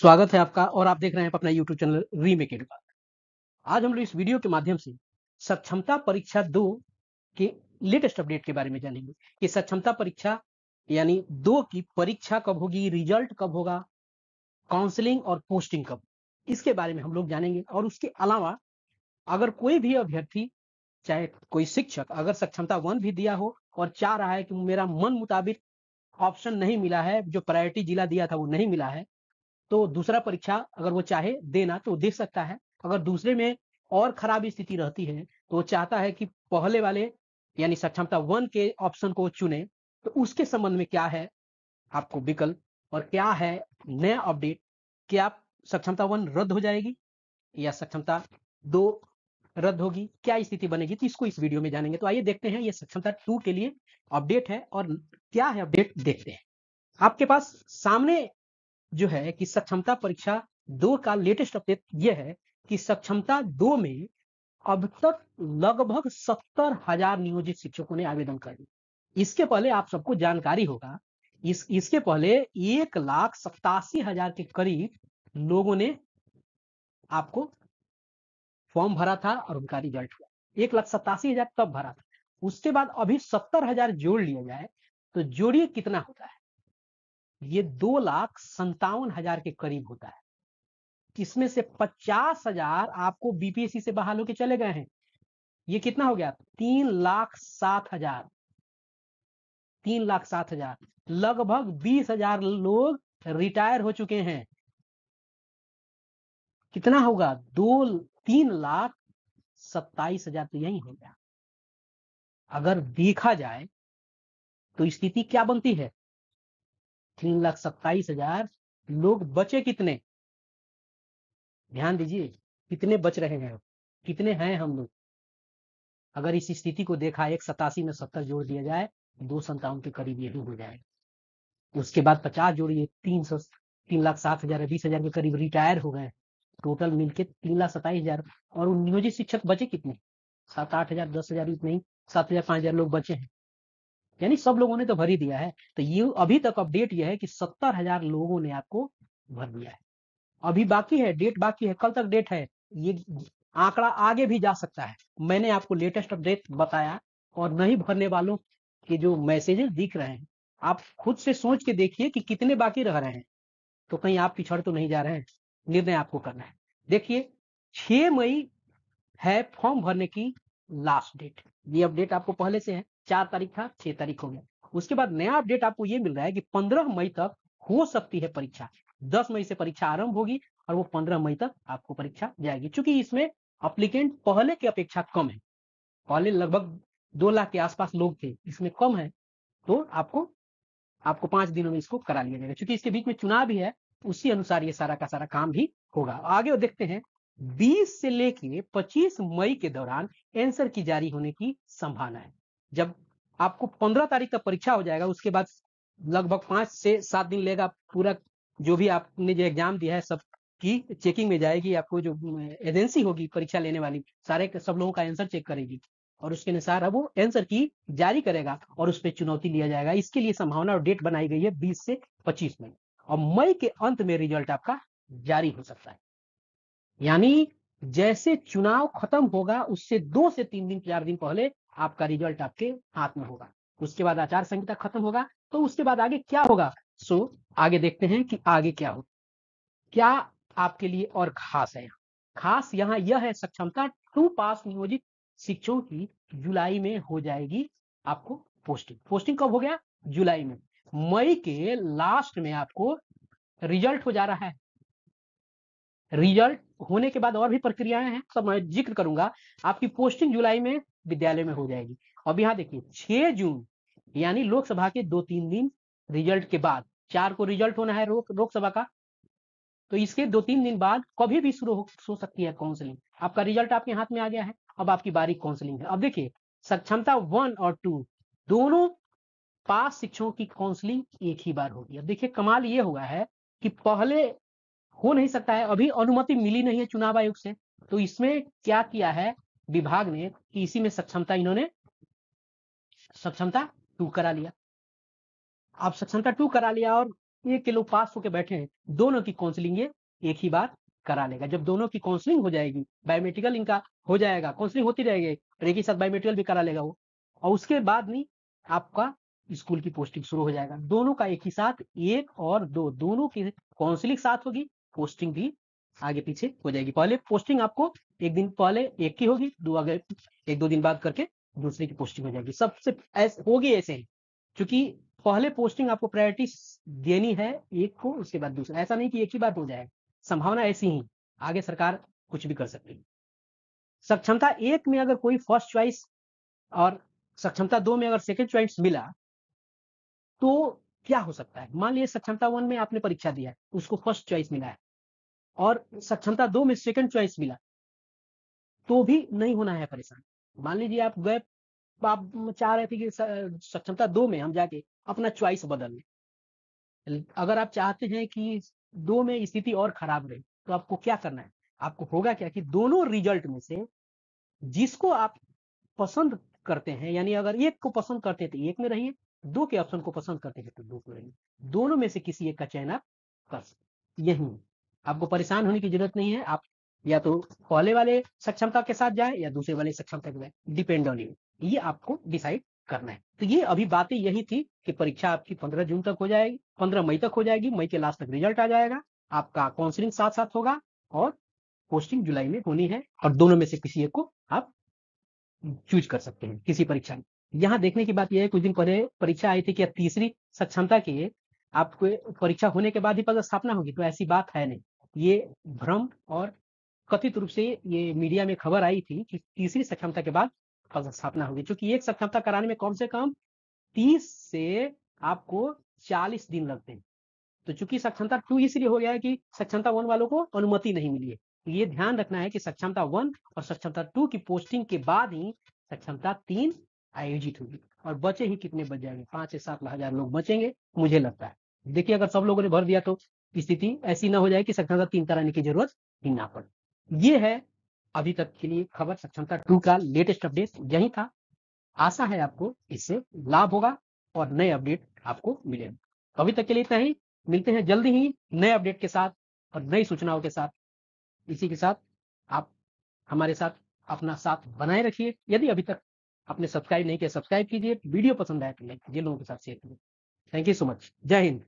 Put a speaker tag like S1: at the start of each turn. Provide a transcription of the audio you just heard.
S1: स्वागत है आपका और आप देख रहे हैं अपना यूट्यूब चैनल रीमेक एडवा आज हम लोग इस वीडियो के माध्यम से सक्षमता परीक्षा दो के लेटेस्ट अपडेट के बारे में जानेंगे कि सक्षमता परीक्षा यानी दो की परीक्षा कब होगी रिजल्ट कब होगा काउंसलिंग और पोस्टिंग कब इसके बारे में हम लोग जानेंगे और उसके अलावा अगर कोई भी अभ्यर्थी चाहे कोई शिक्षक अगर सक्षमता वन भी दिया हो और चाह रहा है कि मेरा मन मुताबिक ऑप्शन नहीं मिला है जो प्रायोरिटी जिला दिया था वो नहीं मिला है तो दूसरा परीक्षा अगर वो चाहे देना तो दे सकता है अगर दूसरे में और खराब स्थिति रहती है तो वो चाहता है कि पहले वाले यानी सक्षमता वन के ऑप्शन को चुने तो उसके संबंध में क्या है आपको विकल्प और क्या है नया अपडेट कि आप सक्षमता वन रद्द हो जाएगी या सक्षमता दो रद्द होगी क्या स्थिति बनेगी तो इसको इस वीडियो में जानेंगे तो आइए देखते हैं ये सक्षमता टू के लिए अपडेट है और क्या है अपडेट देखते हैं आपके पास सामने जो है कि सक्षमता परीक्षा दो का लेटेस्ट अपडेट यह है कि सक्षमता दो में अब तक लगभग सत्तर हजार नियोजित शिक्षकों ने आवेदन कर दिया इसके पहले आप सबको जानकारी होगा इस इसके पहले एक लाख सत्तासी हजार के करीब लोगों ने आपको फॉर्म भरा था और उनका रिजल्ट हुआ एक लाख सत्तासी हजार तब भरा था उसके बाद अभी सत्तर हजार जोड़ लिया जाए तो जोड़िए कितना होता है ये दो लाख संतावन हजार के करीब होता है इसमें से पचास हजार आपको बीपीएससी से बहाल होके चले गए हैं ये कितना हो गया तीन लाख सात हजार तीन लाख सात हजार लगभग बीस हजार लोग रिटायर हो चुके हैं कितना होगा दो तीन लाख सत्ताईस हजार तो यही हो गया अगर देखा जाए तो स्थिति क्या बनती है तीन लाख सत्ताईस हजार लोग बचे कितने ध्यान दीजिए कितने बच रहे हैं कितने हैं हम लोग अगर इस स्थिति को देखा एक सतासी में सत्तर जोड़ दिया जाए दो संतावन के करीब यही हो जाएगा उसके बाद पचास जोड़िए तीन सौ तीन लाख सात हजार बीस हजार के करीब रिटायर हो गए टोटल मिलके तीन लाख सताईस हजार और नियोजित शिक्षक बचे कितने सात आठ हजार दस हजार इतने ही सात हजार पांच हजार लोग बचे हैं यानी सब लोगों ने तो भर ही दिया है तो ये अभी तक अपडेट यह है कि सत्तर हजार लोगों ने आपको भर दिया है अभी बाकी है डेट बाकी है कल तक डेट है ये आंकड़ा आगे भी जा सकता है मैंने आपको लेटेस्ट अपडेट बताया और नहीं भरने वालों के जो मैसेजेस दिख रहे हैं आप खुद से सोच के देखिए कि कितने बाकी रह रहे हैं तो कहीं आप पिछड़ तो नहीं जा रहे हैं निर्णय आपको करना है देखिए छह मई है फॉर्म भरने की लास्ट डेट ये अपडेट आपको पहले से है चार तारीख था छह तारीख हो गया उसके बाद नया अपडेट आपको ये मिल रहा है कि पंद्रह मई तक हो सकती है परीक्षा दस मई से परीक्षा आरंभ होगी और वो पंद्रह मई तक आपको परीक्षा जाएगी चूंकि इसमें अप्लीकेंट पहले की अपेक्षा कम है पहले लगभग दो लाख के आसपास लोग थे इसमें कम है तो आपको आपको पांच दिनों में इसको करा लिया जाएगा क्योंकि इसके बीच में चुनाव भी है उसी अनुसार ये सारा का सारा काम भी होगा आगे देखते हैं 20 से लेके 25 मई के दौरान आंसर की जारी होने की संभावना है जब आपको पंद्रह तारीख का परीक्षा हो जाएगा उसके बाद लगभग पांच से सात दिन लेगा पूरा जो भी आपने जो एग्जाम दिया है सब की चेकिंग में जाएगी आपको जो एजेंसी होगी परीक्षा लेने वाली सारे सब लोगों का आंसर चेक करेगी और उसके अनुसार अब वो आंसर की जारी करेगा और उस पर चुनौती लिया जाएगा इसके लिए संभावना और डेट बनाई गई है बीस से पच्चीस मई और मई के अंत में रिजल्ट आपका जारी हो सकता है यानी जैसे चुनाव खत्म होगा उससे दो से तीन दिन चार दिन पहले आपका रिजल्ट आपके हाथ में होगा उसके बाद आचार संहिता खत्म होगा तो उसके बाद आगे क्या होगा सो so, आगे देखते हैं कि आगे क्या हो क्या आपके लिए और खास है खास यहाँ यह है सक्षमता टू पास नियोजित शिक्षकों की जुलाई में हो जाएगी आपको पोस्टिंग पोस्टिंग कब हो गया जुलाई में मई के लास्ट में आपको रिजल्ट हो जा रहा है रिजल्ट होने के बाद और भी प्रक्रियाएं हैं सब मैं जिक्र करूंगा आपकी पोस्टिंग जुलाई में विद्यालय में हो जाएगी अब यहाँ देखिए छह जून यानी लोकसभा के दो तीन दिन रिजल्ट के बाद चार को रिजल्ट होना है लोकसभा का तो इसके दो तीन दिन बाद कभी भी शुरू हो, हो सकती है काउंसलिंग आपका रिजल्ट आपके हाथ में आ गया है अब आपकी बारी काउंसलिंग है अब देखिए सक्षमता वन और टू दोनों पास शिक्षकों की काउंसलिंग एक ही बार होगी अब देखिए कमाल ये हुआ है कि पहले हो नहीं सकता है अभी अनुमति मिली नहीं है चुनाव आयोग से तो इसमें क्या किया है विभाग ने कि इसी में सक्षमता इन्होंने सक्षमता टू करा लिया आप सक्षमता टू करा लिया और एक के लोग पास होके बैठे हैं दोनों की काउंसलिंग ये एक ही बार करा लेगा जब दोनों की काउंसलिंग हो जाएगी बायोमेट्रिकल इनका हो जाएगा काउंसिलिंग होती रहेगी और एक ही साथ बायोमेट्रिकल भी करा लेगा वो और उसके बाद नहीं आपका स्कूल की पोस्टिंग शुरू हो जाएगा दोनों का एक ही साथ एक और दो दोनों की काउंसिलिंग साथ होगी पोस्टिंग भी आगे पीछे हो जाएगी पहले पोस्टिंग आपको एक दिन पहले एक की होगी दो आगे एक दो दिन बाद करके दूसरे की पोस्टिंग हो जाएगी सबसे ऐसे होगी ऐसे ही क्योंकि पहले पोस्टिंग आपको प्रायोरिटी देनी है एक को उसके बाद दूसरा ऐसा नहीं कि एक ही बात हो जाए संभावना ऐसी ही आगे सरकार कुछ भी कर सकती है सक्षमता एक में अगर कोई फर्स्ट चॉइस और सक्षमता दो में अगर सेकेंड च्वाइस मिला तो क्या हो सकता है मान लीजिए सक्षमता वन में आपने परीक्षा दिया है उसको फर्स्ट चॉइस मिला है और सक्षमता दो में सेकंड चॉइस मिला तो भी नहीं होना है परेशान मान लीजिए आप गए आप चाह रहे थे कि सक्षमता दो में हम जाके अपना चॉइस बदल लें अगर आप चाहते हैं कि दो में स्थिति और खराब रहे तो आपको क्या करना है आपको होगा क्या कि दोनों रिजल्ट में से जिसको आप पसंद करते हैं यानी अगर एक को पसंद करते हैं तो एक में रहिए दो के ऑप्शन को पसंद करते हैं तो दो लेंगे दोनों में से किसी एक का चयन आप कर सकते यही आपको परेशान होने की जरूरत नहीं है आप या तो पहले वाले सक्षमता के साथ जाए या दूसरे वाले सक्षमता के साथ डिपेंड ऑन यू ये आपको डिसाइड करना है तो ये अभी बातें यही थी कि परीक्षा आपकी पंद्रह जून तक हो जाएगी पंद्रह मई तक हो जाएगी मई के लास्ट तक रिजल्ट आ जाएगा आपका काउंसलिंग साथ साथ होगा और पोस्टिंग जुलाई में होनी है और दोनों में से किसी एक को आप चूज कर सकते हैं किसी परीक्षा में यहाँ देखने की बात यह है कुछ दिन पहले परीक्षा आई थी कि तीसरी सक्षमता की आपको परीक्षा होने के बाद ही पद स्थापना होगी तो ऐसी बात है नहीं ये भ्रम और कथित रूप से ये मीडिया में खबर आई थी कि तीसरी सक्षमता के बाद पद स्थापना होगी क्योंकि एक सक्षमता कराने में कम से कम तीस से आपको चालीस दिन लगते हैं तो चूंकि सक्षमता टू इसलिए हो गया है कि सक्षमता वन वालों को अनुमति नहीं मिली है तो ये ध्यान रखना है कि सक्षमता वन और सक्षमता टू की पोस्टिंग के बाद ही सक्षमता तीन आयोजित होगी और बचे ही कितने बच जाएंगे पांच से सात हजार लोग बचेंगे मुझे लगता है देखिए अगर सब लोगों ने भर दिया तो स्थिति ऐसी ना हो जाए कि सक्षमता तीन कराने की जरूरत ही ना पड़े ये है अभी तक के लिए खबर सक्षमता टू का लेटेस्ट अपडेट यही था आशा है आपको इससे लाभ होगा और नए अपडेट आपको मिलेगा तो अभी तक के लिए इतना ही मिलते हैं जल्दी ही नए अपडेट के साथ और नई सूचनाओं के साथ इसी के साथ आप हमारे साथ अपना साथ बनाए रखिए यदि अभी तक आपने सब्सक्राइब नहीं किया सब्सक्राइब कीजिए वीडियो पसंद आए तो लाइक कीजिए लोगों के साथ शेयर कीजिए थैंक यू सो मच जय हिंद